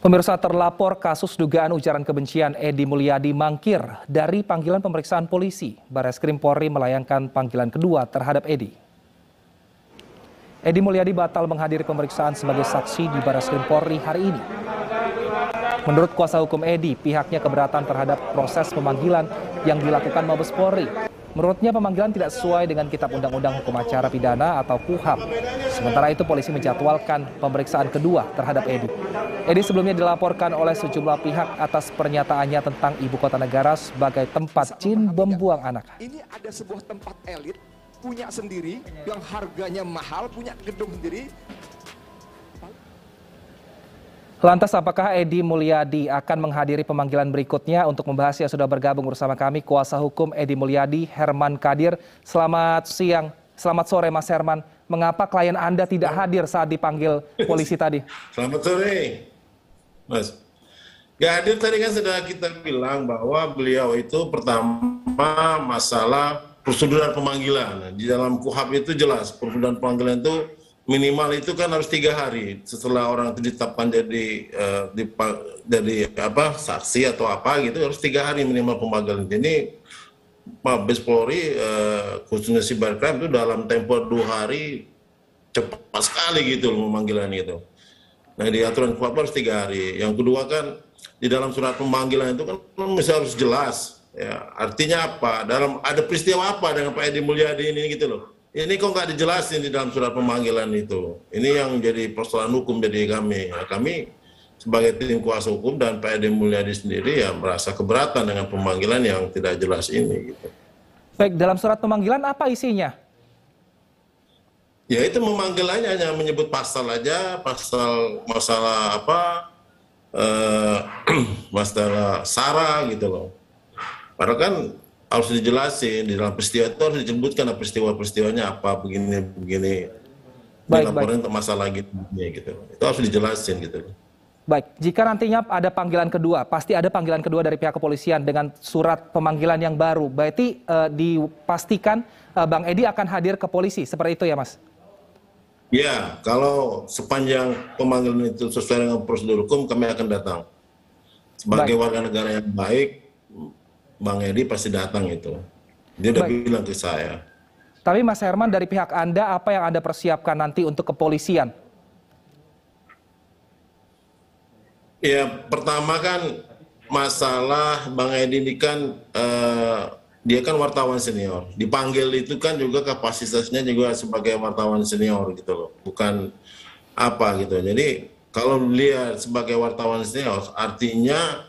Pemirsa terlapor kasus dugaan ujaran kebencian Edi Mulyadi mangkir dari panggilan pemeriksaan polisi. Bareskrim Polri melayangkan panggilan kedua terhadap Edi. Edi Mulyadi batal menghadiri pemeriksaan sebagai saksi di Bareskrim Polri hari ini. Menurut kuasa hukum Edi, pihaknya keberatan terhadap proses pemanggilan yang dilakukan Mabes Polri. Menurutnya pemanggilan tidak sesuai dengan Kitab Undang-Undang Hukum Acara Pidana atau KUHAP. Sementara itu polisi menjadwalkan pemeriksaan kedua terhadap Edi. Edi sebelumnya dilaporkan oleh sejumlah pihak atas pernyataannya tentang ibu kota negara sebagai tempat cin membuang anak. Ini ada sebuah tempat elit punya sendiri yang harganya mahal, punya gedung sendiri. Lantas apakah Edi Mulyadi akan menghadiri pemanggilan berikutnya untuk membahas yang sudah bergabung bersama kami kuasa hukum Edi Mulyadi Herman Kadir. Selamat siang, selamat sore Mas Herman mengapa klien Anda tidak hadir saat dipanggil polisi tadi? Selamat sore, Mas. Gak hadir tadi kan sudah kita bilang bahwa beliau itu pertama masalah prosedur pemanggilan. Di dalam kuhab itu jelas, prosedur pemanggilan itu minimal itu kan harus tiga hari setelah orang itu ditetapkan jadi uh, eh, dari apa saksi atau apa gitu harus tiga hari minimal pemanggilan. Ini Mabes Polri eh, khususnya cybercrime itu dalam tempo dua hari cepat sekali gitu loh pemanggilan itu. Nah di aturan kuat harus tiga hari. Yang kedua kan di dalam surat pemanggilan itu kan mesti harus jelas. Ya, artinya apa? Dalam ada peristiwa apa dengan Pak Edi Mulyadi ini gitu loh. Ini kok nggak dijelasin di dalam surat pemanggilan itu. Ini yang jadi persoalan hukum jadi kami. Ya, kami sebagai tim kuasa hukum dan Pak Edi Mulyadi sendiri ya merasa keberatan dengan pemanggilan yang tidak jelas ini. Gitu. Baik, dalam surat pemanggilan apa isinya? Ya itu memanggilannya hanya menyebut pasal aja, pasal masalah apa, eh, masalah sara gitu loh. Padahal kan harus dijelasin di dalam peristiwa itu harus disebutkan peristiwa-peristiwanya apa begini begini. Baik, Dilaporin baik. masalah gitu, gitu. Itu harus dijelasin gitu. loh. Baik, jika nantinya ada panggilan kedua, pasti ada panggilan kedua dari pihak kepolisian dengan surat pemanggilan yang baru. Berarti uh, dipastikan uh, Bang Edi akan hadir ke polisi, seperti itu ya Mas? Ya, kalau sepanjang pemanggilan itu sesuai dengan prosedur hukum, kami akan datang. Sebagai baik. warga negara yang baik, Bang Edi pasti datang itu. Dia udah baik. bilang ke saya. Tapi Mas Herman, dari pihak Anda, apa yang Anda persiapkan nanti untuk kepolisian? ya pertama kan masalah bang edi ini kan uh, dia kan wartawan senior dipanggil itu kan juga kapasitasnya juga sebagai wartawan senior gitu loh bukan apa gitu jadi kalau dilihat sebagai wartawan senior artinya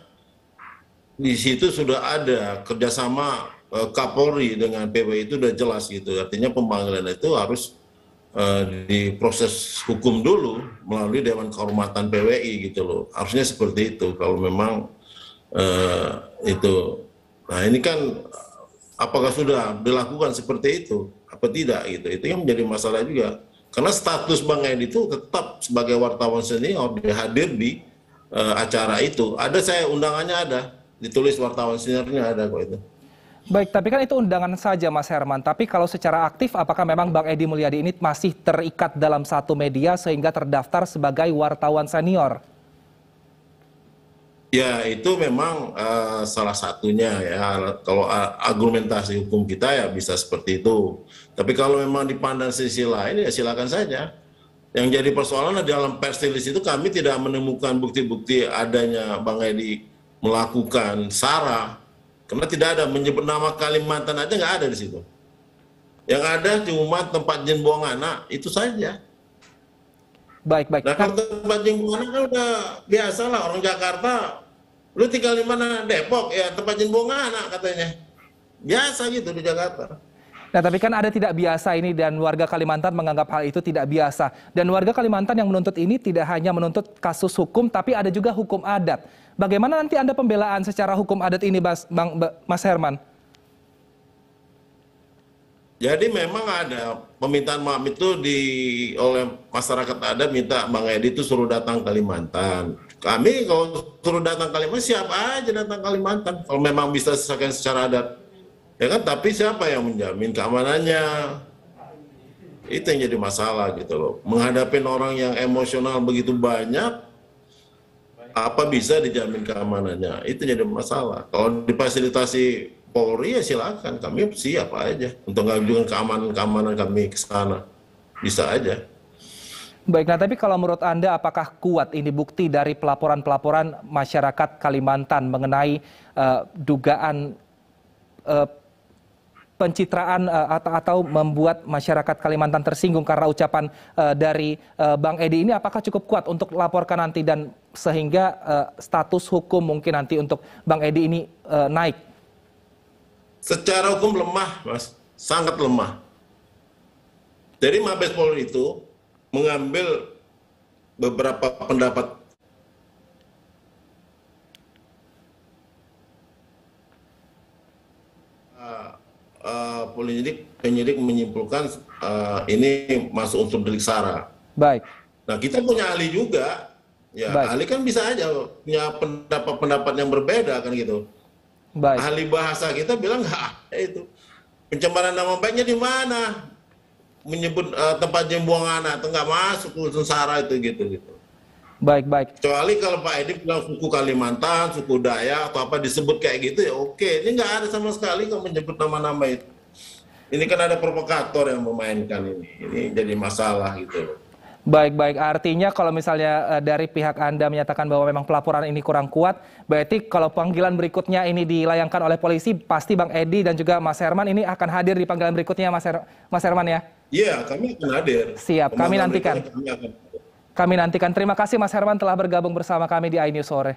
di situ sudah ada kerjasama eh, Kapolri dengan PW itu sudah jelas gitu artinya pemanggilan itu harus Eh, di proses hukum dulu melalui Dewan Kehormatan PWI gitu loh. Harusnya seperti itu kalau memang uh, itu. Nah ini kan apakah sudah dilakukan seperti itu apa tidak gitu. Itu yang menjadi masalah juga. Karena status Bang Edi itu tetap sebagai wartawan senior dia hadir di uh, acara itu. Ada saya undangannya ada ditulis wartawan seniornya ada kok itu. Baik, tapi kan itu undangan saja Mas Herman. Tapi kalau secara aktif, apakah memang Bang Edi Mulyadi ini masih terikat dalam satu media sehingga terdaftar sebagai wartawan senior? Ya, itu memang uh, salah satunya ya. Kalau uh, argumentasi hukum kita ya bisa seperti itu. Tapi kalau memang dipandang sisi lain ya silakan saja. Yang jadi persoalan di dalam pers itu kami tidak menemukan bukti-bukti adanya Bang Edi melakukan sara karena tidak ada menyebut nama Kalimantan aja nggak ada di situ. Yang ada cuma tempat buang anak itu saja. Baik, baik. Nah, kalau tempat buang anak kan udah biasa lah orang Jakarta. Lu tinggal di mana? Depok ya tempat buang anak katanya. Biasa gitu di Jakarta. Nah, tapi kan ada tidak biasa ini dan warga Kalimantan menganggap hal itu tidak biasa. Dan warga Kalimantan yang menuntut ini tidak hanya menuntut kasus hukum, tapi ada juga hukum adat. Bagaimana nanti Anda pembelaan secara hukum adat ini, Mas, Bang, Mas Herman? Jadi memang ada permintaan maaf itu di oleh masyarakat ada minta Bang Edi itu suruh datang Kalimantan. Kami kalau suruh datang Kalimantan siapa aja datang Kalimantan kalau memang bisa diselesaikan secara adat Ya kan, tapi siapa yang menjamin keamanannya? Itu yang jadi masalah gitu loh. Menghadapi orang yang emosional begitu banyak, apa bisa dijamin keamanannya? Itu jadi masalah. Kalau difasilitasi Polri ya silakan, kami siap aja untuk ngajukan keamanan-keamanan kami ke sana. Bisa aja. Baik, nah tapi kalau menurut Anda apakah kuat ini bukti dari pelaporan-pelaporan masyarakat Kalimantan mengenai uh, dugaan uh, pencitraan uh, eh, atau, atau membuat masyarakat Kalimantan tersinggung karena ucapan uh, dari uh, Bang Edi ini apakah cukup kuat untuk laporkan nanti dan sehingga uh, status hukum mungkin nanti untuk Bang Edi ini uh, naik? Secara hukum lemah, Mas. Sangat lemah. Jadi Mabes Polri itu mengambil beberapa pendapat Eh, penyidik penyidik menyimpulkan uh, ini masuk unsur delik sara. Baik. Nah kita punya ahli juga, ya Baik. ahli kan bisa aja punya pendapat-pendapat yang berbeda kan gitu. Baik. Ahli bahasa kita bilang ah itu pencemaran nama baiknya di mana? Menyebut uh, tempat jembuang anak itu nggak masuk unsur sara itu gitu gitu. Baik, baik. Kecuali kalau Pak Edi bilang suku Kalimantan, suku Dayak atau apa disebut kayak gitu ya oke. Ini nggak ada sama sekali kalau menyebut nama-nama itu. Ini kan ada provokator yang memainkan ini. Ini jadi masalah gitu. Baik, baik. Artinya kalau misalnya eh, dari pihak Anda menyatakan bahwa memang pelaporan ini kurang kuat, berarti kalau panggilan berikutnya ini dilayangkan oleh polisi, pasti Bang Edi dan juga Mas Herman ini akan hadir di panggilan berikutnya, Mas, Her Mas Herman ya? Iya, kami akan hadir. Siap, kami nantikan. Kami akan kami nantikan. Terima kasih Mas Herman telah bergabung bersama kami di iNews Sore.